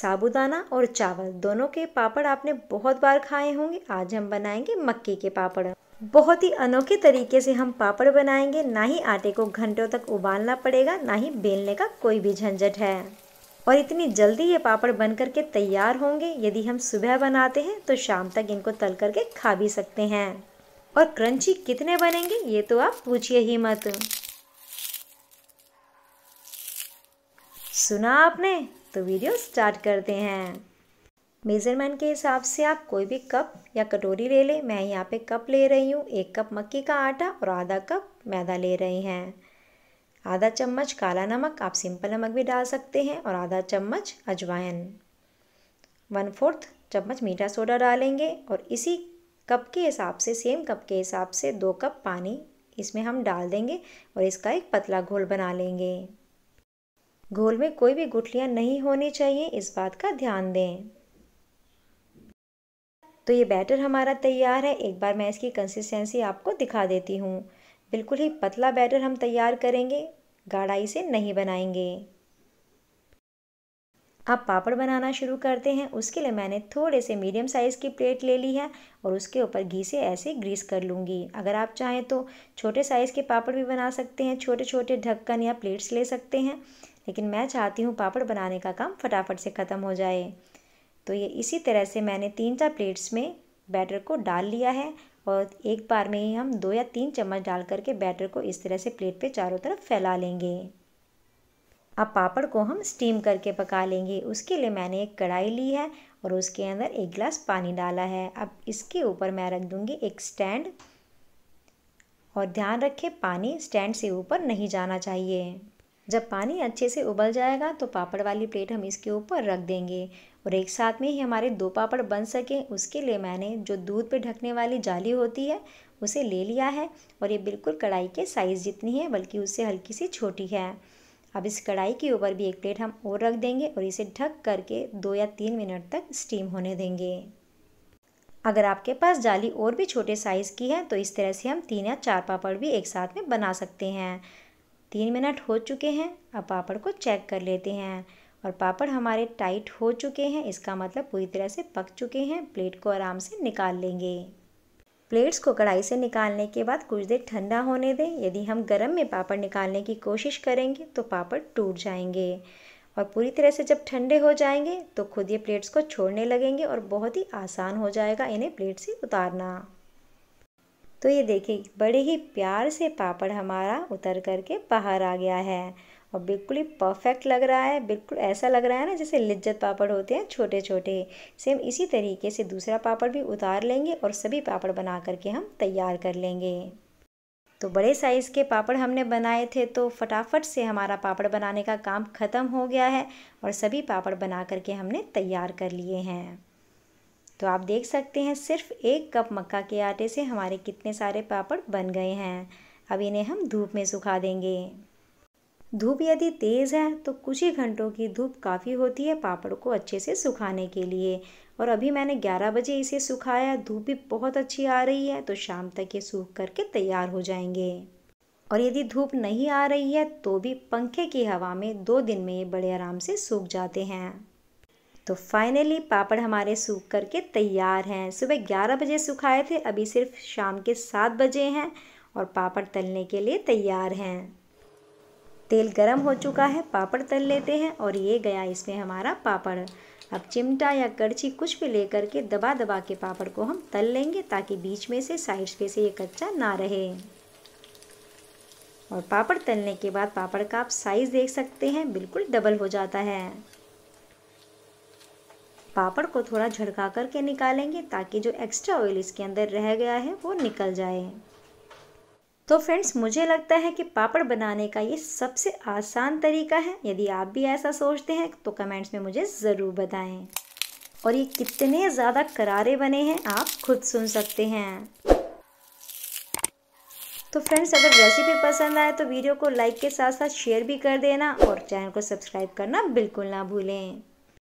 साबुदाना और चावल दोनों के पापड़ आपने बहुत बार खाए होंगे आज हम बनाएंगे मक्के के पापड़ बहुत ही अनोखे तरीके से हम पापड़ बनाएंगे ना ही आटे को घंटों तक उबालना पड़ेगा ना ही बेलने का कोई भी झंझट है और इतनी जल्दी ये पापड़ बन करके तैयार होंगे यदि हम सुबह बनाते हैं तो शाम तक इनको तल करके खा भी सकते हैं और क्रंची कितने बनेंगे ये तो आप पूछिए ही मत सुना आपने तो वीडियो स्टार्ट करते हैं मेज़रमेंट के हिसाब से आप कोई भी कप या कटोरी ले लें मैं यहाँ पे कप ले रही हूँ एक कप मक्की का आटा और आधा कप मैदा ले रहे हैं आधा चम्मच काला नमक आप सिंपल नमक भी डाल सकते हैं और आधा चम्मच अजवाइन वन फोर्थ चम्मच मीठा सोडा डालेंगे और इसी कप के हिसाब से सेम कप के हिसाब से दो कप पानी इसमें हम डाल देंगे और इसका एक पतला घोल बना लेंगे घोल में कोई भी गुठलियाँ नहीं होनी चाहिए इस बात का ध्यान दें तो ये बैटर हमारा तैयार है एक बार मैं इसकी कंसिस्टेंसी आपको दिखा देती हूँ बिल्कुल ही पतला बैटर हम तैयार करेंगे गाढ़ाई से नहीं बनाएंगे अब पापड़ बनाना शुरू करते हैं उसके लिए मैंने थोड़े से मीडियम साइज़ की प्लेट ले ली है और उसके ऊपर घी से ऐसे ग्रीस कर लूँगी अगर आप चाहें तो छोटे साइज़ के पापड़ भी बना सकते हैं छोटे छोटे ढक्कन या प्लेट्स ले सकते हैं लेकिन मैं चाहती हूँ पापड़ बनाने का काम फटाफट से ख़त्म हो जाए तो ये इसी तरह से मैंने तीन चार प्लेट्स में बैटर को डाल लिया है और एक बार में ही हम दो या तीन चम्मच डाल करके बैटर को इस तरह से प्लेट पे चारों तरफ फैला लेंगे अब पापड़ को हम स्टीम करके पका लेंगे उसके लिए मैंने एक कढ़ाई ली है और उसके अंदर एक गिलास पानी डाला है अब इसके ऊपर मैं रख दूँगी एक स्टैंड और ध्यान रखें पानी स्टैंड से ऊपर नहीं जाना चाहिए जब पानी अच्छे से उबल जाएगा तो पापड़ वाली प्लेट हम इसके ऊपर रख देंगे और एक साथ में ही हमारे दो पापड़ बन सकें उसके लिए मैंने जो दूध पे ढकने वाली जाली होती है उसे ले लिया है और ये बिल्कुल कढ़ाई के साइज़ जितनी है बल्कि उससे हल्की सी छोटी है अब इस कढ़ाई के ऊपर भी एक प्लेट हम और रख देंगे और इसे ढक करके दो या तीन मिनट तक स्टीम होने देंगे अगर आपके पास जाली और भी छोटे साइज़ की है तो इस तरह से हम तीन या चार पापड़ भी एक साथ में बना सकते हैं तीन मिनट हो चुके हैं अब पापड़ को चेक कर लेते हैं और पापड़ हमारे टाइट हो चुके हैं इसका मतलब पूरी तरह से पक चुके हैं प्लेट को आराम से निकाल लेंगे प्लेट्स को कढ़ाई से निकालने के बाद कुछ देर ठंडा होने दें यदि हम गर्म में पापड़ निकालने की कोशिश करेंगे तो पापड़ टूट जाएंगे और पूरी तरह से जब ठंडे हो जाएंगे तो खुद ये प्लेट्स को छोड़ने लगेंगे और बहुत ही आसान हो जाएगा इन्हें प्लेट से उतारना तो ये देखिए बड़े ही प्यार से पापड़ हमारा उतर करके बाहर आ गया है और बिल्कुल ही परफेक्ट लग रहा है बिल्कुल ऐसा लग रहा है ना जैसे लिज्जत पापड़ होते हैं छोटे छोटे सेम इसी तरीके से दूसरा पापड़ भी उतार लेंगे और सभी पापड़ बना करके हम तैयार कर लेंगे तो बड़े साइज़ के पापड़ हमने बनाए थे तो फटाफट से हमारा पापड़ बनाने का काम ख़त्म हो गया है और सभी पापड़ बना करके हमने तैयार कर लिए हैं तो आप देख सकते हैं सिर्फ एक कप मक्का के आटे से हमारे कितने सारे पापड़ बन गए हैं अब इन्हें हम धूप में सुखा देंगे धूप यदि तेज़ है तो कुछ ही घंटों की धूप काफ़ी होती है पापड़ को अच्छे से सुखाने के लिए और अभी मैंने 11 बजे इसे सुखाया धूप भी बहुत अच्छी आ रही है तो शाम तक ये सूख करके तैयार हो जाएंगे और यदि धूप नहीं आ रही है तो भी पंखे की हवा में दो दिन में ये बड़े आराम से सूख जाते हैं तो फाइनली पापड़ हमारे सूख करके तैयार हैं सुबह ग्यारह बजे सुखाए थे अभी सिर्फ शाम के सात बजे हैं और पापड़ तलने के लिए तैयार हैं तेल गरम हो चुका है पापड़ तल लेते हैं और ये गया इसमें हमारा पापड़ अब चिमटा या कड़छी कुछ भी लेकर के दबा दबा के पापड़ को हम तल लेंगे ताकि बीच में से साइड्स पे से ये कच्चा ना रहे और पापड़ तलने के बाद पापड़ का आप साइज़ देख सकते हैं बिल्कुल डबल हो जाता है पापड़ को थोड़ा झड़का करके निकालेंगे ताकि जो एक्स्ट्रा ऑयल इसके अंदर रह गया है वो निकल जाए तो फ्रेंड्स मुझे लगता है कि पापड़ बनाने का ये सबसे आसान तरीका है यदि आप भी ऐसा सोचते हैं तो कमेंट्स में मुझे ज़रूर बताएं और ये कितने ज़्यादा करारे बने हैं आप खुद सुन सकते हैं तो फ्रेंड्स अगर रेसिपी पसंद आए तो वीडियो को लाइक के साथ साथ शेयर भी कर देना और चैनल को सब्सक्राइब करना बिल्कुल ना भूलें